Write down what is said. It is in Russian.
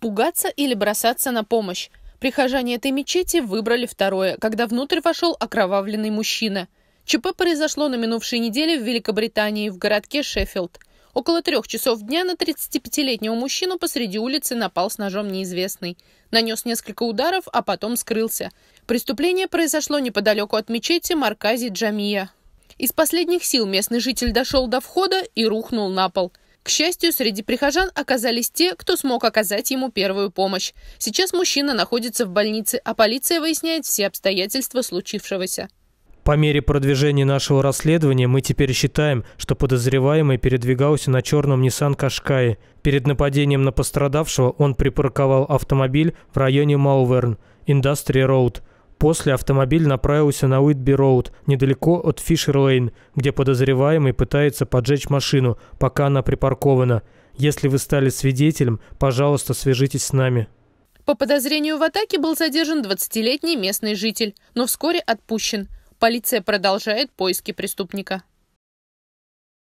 пугаться или бросаться на помощь. Прихожане этой мечети выбрали второе, когда внутрь вошел окровавленный мужчина. ЧП произошло на минувшей неделе в Великобритании, в городке Шеффилд. Около трех часов дня на 35-летнего мужчину посреди улицы напал с ножом неизвестный. Нанес несколько ударов, а потом скрылся. Преступление произошло неподалеку от мечети Маркази Джамия. Из последних сил местный житель дошел до входа и рухнул на пол – к счастью, среди прихожан оказались те, кто смог оказать ему первую помощь. Сейчас мужчина находится в больнице, а полиция выясняет все обстоятельства случившегося. По мере продвижения нашего расследования мы теперь считаем, что подозреваемый передвигался на черном Nissan Кашкае. Перед нападением на пострадавшего он припарковал автомобиль в районе Малверн, Индустрия Роуд – После автомобиль направился на Уитби-Роуд, недалеко от Фишер-Лейн, где подозреваемый пытается поджечь машину, пока она припаркована. Если вы стали свидетелем, пожалуйста, свяжитесь с нами. По подозрению в атаке был задержан 20-летний местный житель, но вскоре отпущен. Полиция продолжает поиски преступника.